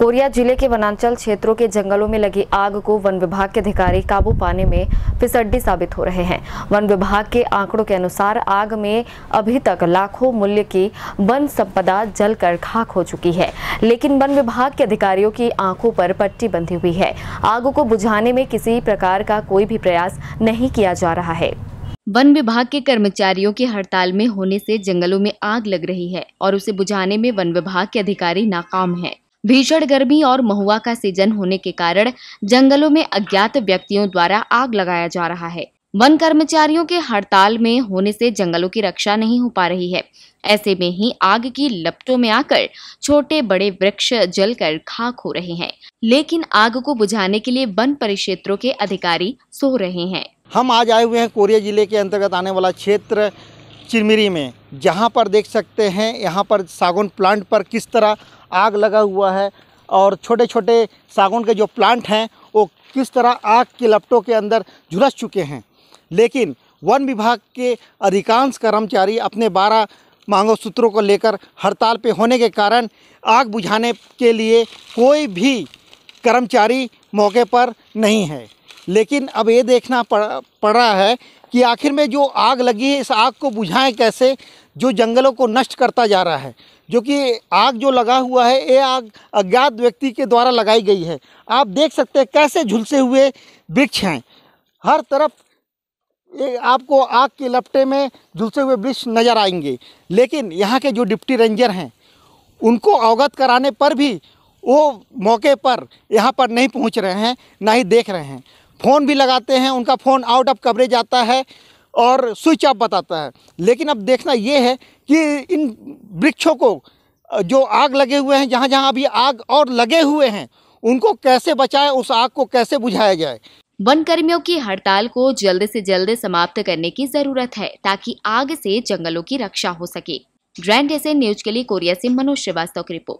Korea जिले के वनांचल क्षेत्रों के जंगलों में लगी आग को वन विभाग के अधिकारी काबू पाने में फिसड्डी साबित हो रहे हैं वन विभाग के आंकड़ों के अनुसार आग में अभी तक लाखों मूल्य की वन संपदा जलकर खाक हो चुकी है लेकिन वन विभाग के अधिकारियों की आंखों पर पट्टी बंधी हुई है आग को बुझाने में किसी प्रकार का कोई भी प्रयास नहीं किया जा रहा है वन विभाग के कर्मचारियों की हड़ताल में होने से जंगलों में आग लग रही है और उसे बुझाने में वन विभाग के अधिकारी नाकाम हैं। भीषण गर्मी और महुआ का सीजन होने के कारण जंगलों में अज्ञात व्यक्तियों द्वारा आग लगाया जा रहा है वन कर्मचारियों के हड़ताल में होने से जंगलों की रक्षा नहीं हो पा रही है ऐसे में ही आग की लपटों में आकर छोटे बड़े वृक्ष जलकर खाक हो रहे हैं लेकिन आग को बुझाने के लिए वन परिक्षेत्रों के अधिकारी सो रहे हैं हम आज आए हुए हैं कोरिया जिले के अंतर्गत आने वाला क्षेत्र चिरमिरी में जहाँ पर देख सकते हैं यहाँ पर सागुन प्लांट पर किस तरह आग लगा हुआ है और छोटे छोटे सागुन के जो प्लांट हैं वो किस तरह आग के लपटों के अंदर झुलस चुके हैं लेकिन वन विभाग के अधिकांश कर्मचारी अपने बारह मांगों सूत्रों को लेकर हड़ताल पे होने के कारण आग बुझाने के लिए कोई भी कर्मचारी मौके पर नहीं है लेकिन अब ये देखना पड़ पड़ रहा है कि आखिर में जो आग लगी है इस आग को बुझाएं कैसे जो जंगलों को नष्ट करता जा रहा है जो कि आग जो लगा हुआ है ये आग अज्ञात व्यक्ति के द्वारा लगाई गई है आप देख सकते हैं कैसे झुलसे हुए वृक्ष हैं हर तरफ आपको आग के लपटे में झुलसे हुए वृक्ष नज़र आएंगे लेकिन यहाँ के जो डिप्टी रेंजर हैं उनको अवगत कराने पर भी वो मौके पर यहाँ पर नहीं पहुँच रहे हैं ना ही देख रहे हैं फ़ोन भी लगाते हैं उनका फ़ोन आउट ऑफ कवरेज आता है और स्विच ऑफ बताता है लेकिन अब देखना ये है कि इन वृक्षों को जो आग लगे हुए हैं जहाँ जहाँ अभी आग और लगे हुए हैं उनको कैसे बचाए उस आग को कैसे बुझाया जाए वन कर्मियों की हड़ताल को जल्द से जल्द समाप्त करने की जरूरत है ताकि आग से जंगलों की रक्षा हो सके ग्रैंड एस न्यूज के लिए कोरिया से मनोज श्रीवास्तव की रिपोर्ट